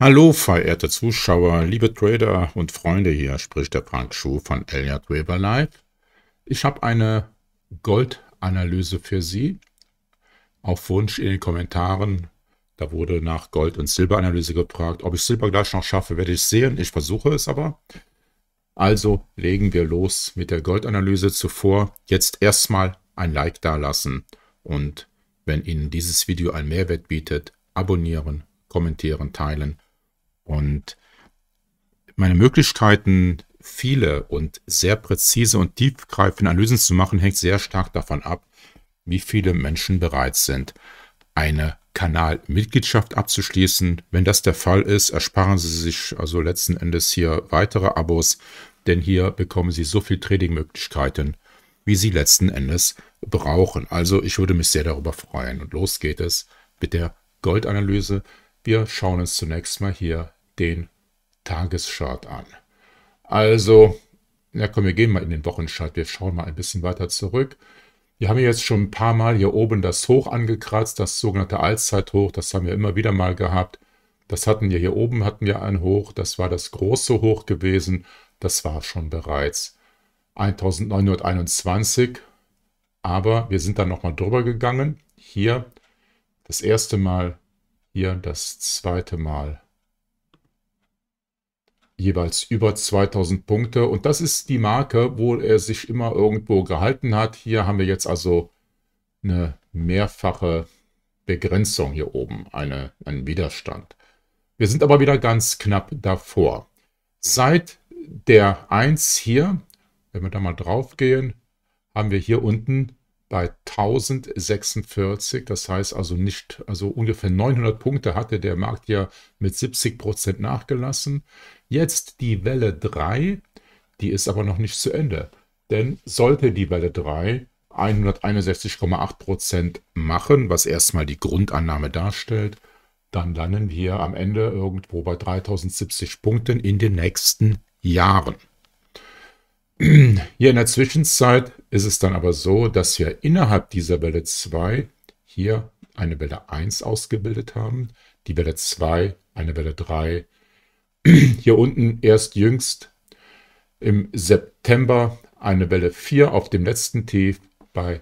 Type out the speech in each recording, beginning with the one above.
Hallo, verehrte Zuschauer, liebe Trader und Freunde, hier spricht der Frank Schuh von Elliott Weber Live. Ich habe eine Goldanalyse für Sie. Auf Wunsch in den Kommentaren, da wurde nach Gold- und Silberanalyse gefragt. Ob ich Silber gleich noch schaffe, werde ich sehen. Ich versuche es aber. Also legen wir los mit der Goldanalyse. Zuvor jetzt erstmal ein Like dalassen und wenn Ihnen dieses Video einen Mehrwert bietet, abonnieren, kommentieren, teilen und meine Möglichkeiten, viele und sehr präzise und tiefgreifende Analysen zu machen, hängt sehr stark davon ab, wie viele Menschen bereit sind, eine Kanalmitgliedschaft abzuschließen. Wenn das der Fall ist, ersparen Sie sich also letzten Endes hier weitere Abos, denn hier bekommen Sie so viel Trading-Möglichkeiten, wie Sie letzten Endes brauchen. Also ich würde mich sehr darüber freuen. Und los geht es mit der Goldanalyse. Wir schauen uns zunächst mal hier den Tageschart an. Also, ja komm, wir gehen mal in den Wochenchart. Wir schauen mal ein bisschen weiter zurück. Wir haben jetzt schon ein paar Mal hier oben das Hoch angekratzt, das sogenannte Allzeithoch. Das haben wir immer wieder mal gehabt. Das hatten wir hier oben, hatten wir ein Hoch. Das war das große Hoch gewesen. Das war schon bereits 1921. Aber wir sind dann nochmal drüber gegangen. Hier das erste Mal, hier das zweite Mal jeweils über 2000 Punkte. Und das ist die Marke, wo er sich immer irgendwo gehalten hat. Hier haben wir jetzt also eine mehrfache Begrenzung hier oben, eine, einen Widerstand. Wir sind aber wieder ganz knapp davor. Seit der 1 hier, wenn wir da mal drauf gehen, haben wir hier unten bei 1046, das heißt also nicht, also ungefähr 900 Punkte hatte der Markt ja mit 70 Prozent nachgelassen. Jetzt die Welle 3, die ist aber noch nicht zu Ende. Denn sollte die Welle 3 161,8 Prozent machen, was erstmal die Grundannahme darstellt, dann landen wir am Ende irgendwo bei 3070 Punkten in den nächsten Jahren. Hier in der Zwischenzeit ist es dann aber so, dass wir innerhalb dieser Welle 2 hier eine Welle 1 ausgebildet haben, die Welle 2, eine Welle 3. Hier unten erst jüngst im September eine Welle 4 auf dem letzten Tief bei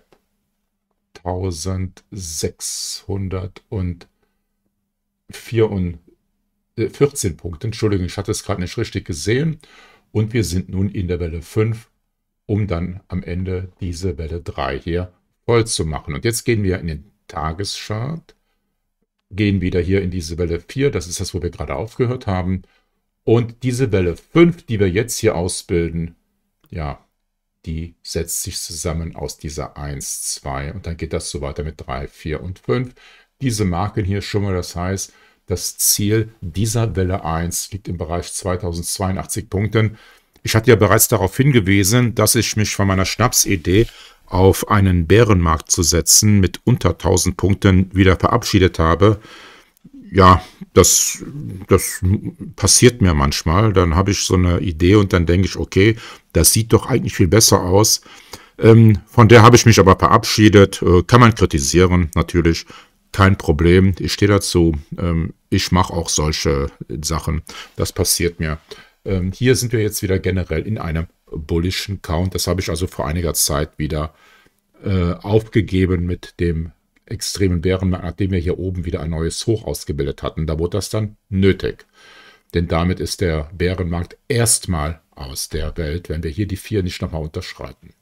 1614 Punkten. Entschuldigung, ich hatte es gerade nicht richtig gesehen. Und wir sind nun in der Welle 5, um dann am Ende diese Welle 3 hier voll zu machen. Und jetzt gehen wir in den Tageschart, gehen wieder hier in diese Welle 4, das ist das, wo wir gerade aufgehört haben. Und diese Welle 5, die wir jetzt hier ausbilden, ja, die setzt sich zusammen aus dieser 1, 2 und dann geht das so weiter mit 3, 4 und 5. Diese Marken hier schon mal, das heißt, das Ziel dieser Welle 1 liegt im Bereich 2082 Punkten. Ich hatte ja bereits darauf hingewiesen, dass ich mich von meiner Schnapsidee auf einen Bärenmarkt zu setzen mit unter 1000 Punkten wieder verabschiedet habe. Ja, das, das passiert mir manchmal. Dann habe ich so eine Idee und dann denke ich, okay, das sieht doch eigentlich viel besser aus. Ähm, von der habe ich mich aber verabschiedet. Äh, kann man kritisieren, natürlich. Kein Problem. Ich stehe dazu. Ähm, ich mache auch solche Sachen. Das passiert mir. Ähm, hier sind wir jetzt wieder generell in einem bullischen Count. Das habe ich also vor einiger Zeit wieder äh, aufgegeben mit dem extremen Bärenmarkt, nachdem wir hier oben wieder ein neues Hoch ausgebildet hatten. Da wurde das dann nötig. Denn damit ist der Bärenmarkt erstmal aus der Welt, wenn wir hier die vier nicht nochmal unterschreiten.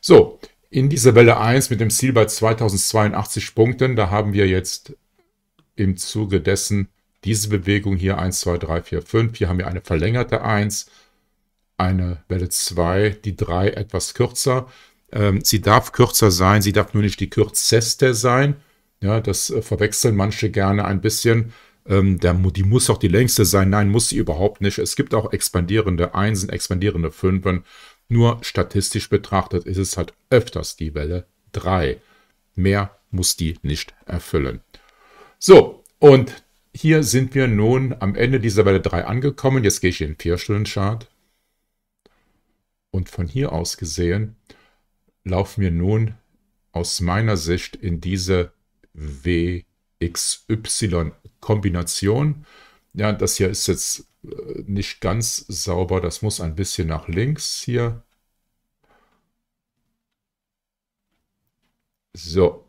So, in dieser Welle 1 mit dem Ziel bei 2082 Punkten, da haben wir jetzt im Zuge dessen diese Bewegung hier 1, 2, 3, 4, 5, hier haben wir eine verlängerte 1, eine Welle 2, die 3 etwas kürzer. Ähm, sie darf kürzer sein, sie darf nur nicht die kürzeste sein. Ja, das äh, verwechseln manche gerne ein bisschen. Ähm, der, die muss auch die längste sein. Nein, muss sie überhaupt nicht. Es gibt auch expandierende Einsen, expandierende Fünfen. Nur statistisch betrachtet ist es halt öfters die Welle 3. Mehr muss die nicht erfüllen. So, und hier sind wir nun am Ende dieser Welle 3 angekommen. Jetzt gehe ich in den 4-Stunden-Chart. Und von hier aus gesehen laufen wir nun aus meiner Sicht in diese WXY-Kombination. Ja, das hier ist jetzt äh, nicht ganz sauber. Das muss ein bisschen nach links hier. So,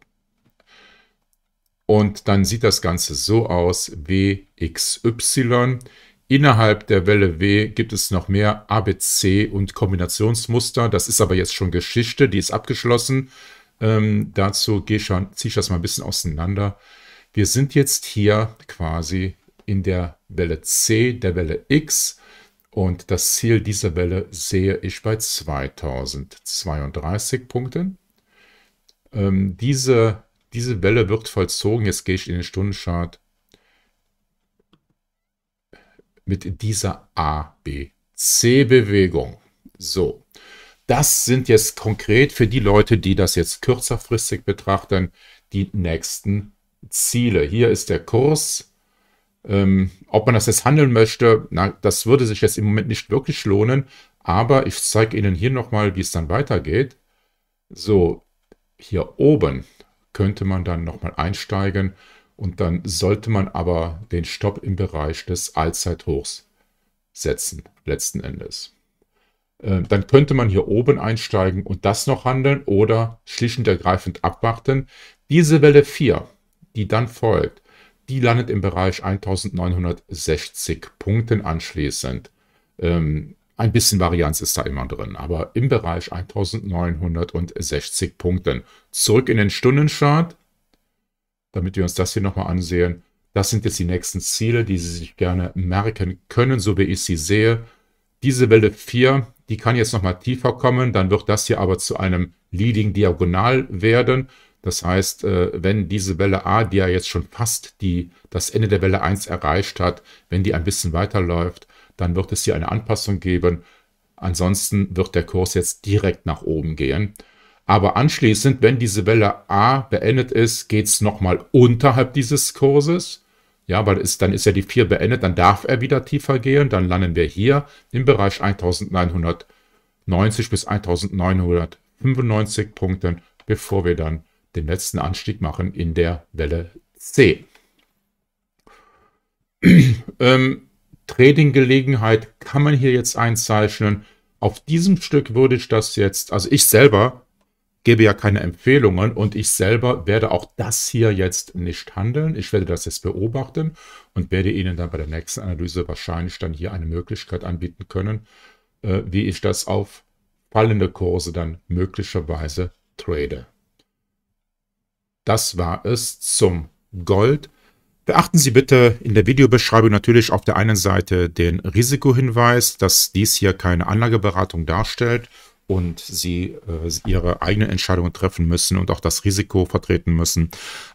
und dann sieht das Ganze so aus, WXY. Innerhalb der Welle W gibt es noch mehr ABC und Kombinationsmuster. Das ist aber jetzt schon Geschichte, die ist abgeschlossen. Ähm, dazu ziehe ich das mal ein bisschen auseinander. Wir sind jetzt hier quasi in der Welle C, der Welle X. Und das Ziel dieser Welle sehe ich bei 2032 Punkten. Ähm, diese diese Welle wird vollzogen. Jetzt gehe ich in den Stundenchart mit dieser ABC-Bewegung. So, das sind jetzt konkret für die Leute, die das jetzt kürzerfristig betrachten, die nächsten Ziele. Hier ist der Kurs. Ähm, ob man das jetzt handeln möchte, na, das würde sich jetzt im Moment nicht wirklich lohnen, aber ich zeige Ihnen hier nochmal, wie es dann weitergeht. So, hier oben könnte man dann nochmal einsteigen und dann sollte man aber den Stopp im Bereich des Allzeithochs setzen, letzten Endes. Ähm, dann könnte man hier oben einsteigen und das noch handeln oder schlicht und ergreifend abwarten. Diese Welle 4, die dann folgt, die landet im Bereich 1960 Punkten anschließend. Ähm, ein bisschen Varianz ist da immer drin, aber im Bereich 1960 Punkten. Zurück in den Stundenchart, damit wir uns das hier nochmal ansehen. Das sind jetzt die nächsten Ziele, die Sie sich gerne merken können, so wie ich sie sehe. Diese Welle 4, die kann jetzt nochmal tiefer kommen, dann wird das hier aber zu einem Leading Diagonal werden. Das heißt, äh, wenn diese Welle A, die ja jetzt schon fast die, das Ende der Welle 1 erreicht hat, wenn die ein bisschen weiterläuft, dann wird es hier eine Anpassung geben. Ansonsten wird der Kurs jetzt direkt nach oben gehen. Aber anschließend, wenn diese Welle A beendet ist, geht es nochmal unterhalb dieses Kurses. Ja, weil ist, dann ist ja die 4 beendet, dann darf er wieder tiefer gehen. Dann landen wir hier im Bereich 1990 bis 1995 Punkten, bevor wir dann den letzten Anstieg machen in der Welle C. ähm, Trading-Gelegenheit kann man hier jetzt einzeichnen. Auf diesem Stück würde ich das jetzt, also ich selber gebe ja keine Empfehlungen und ich selber werde auch das hier jetzt nicht handeln. Ich werde das jetzt beobachten und werde Ihnen dann bei der nächsten Analyse wahrscheinlich dann hier eine Möglichkeit anbieten können, äh, wie ich das auf fallende Kurse dann möglicherweise trade. Das war es zum Gold. Beachten Sie bitte in der Videobeschreibung natürlich auf der einen Seite den Risikohinweis, dass dies hier keine Anlageberatung darstellt und Sie äh, Ihre eigenen Entscheidungen treffen müssen und auch das Risiko vertreten müssen.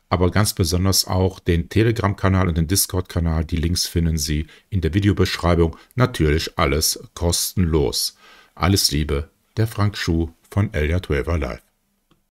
Aber ganz besonders auch den Telegram-Kanal und den Discord-Kanal. Die Links finden Sie in der Videobeschreibung. Natürlich alles kostenlos. Alles Liebe, der Frank Schuh von Elia Traver Live.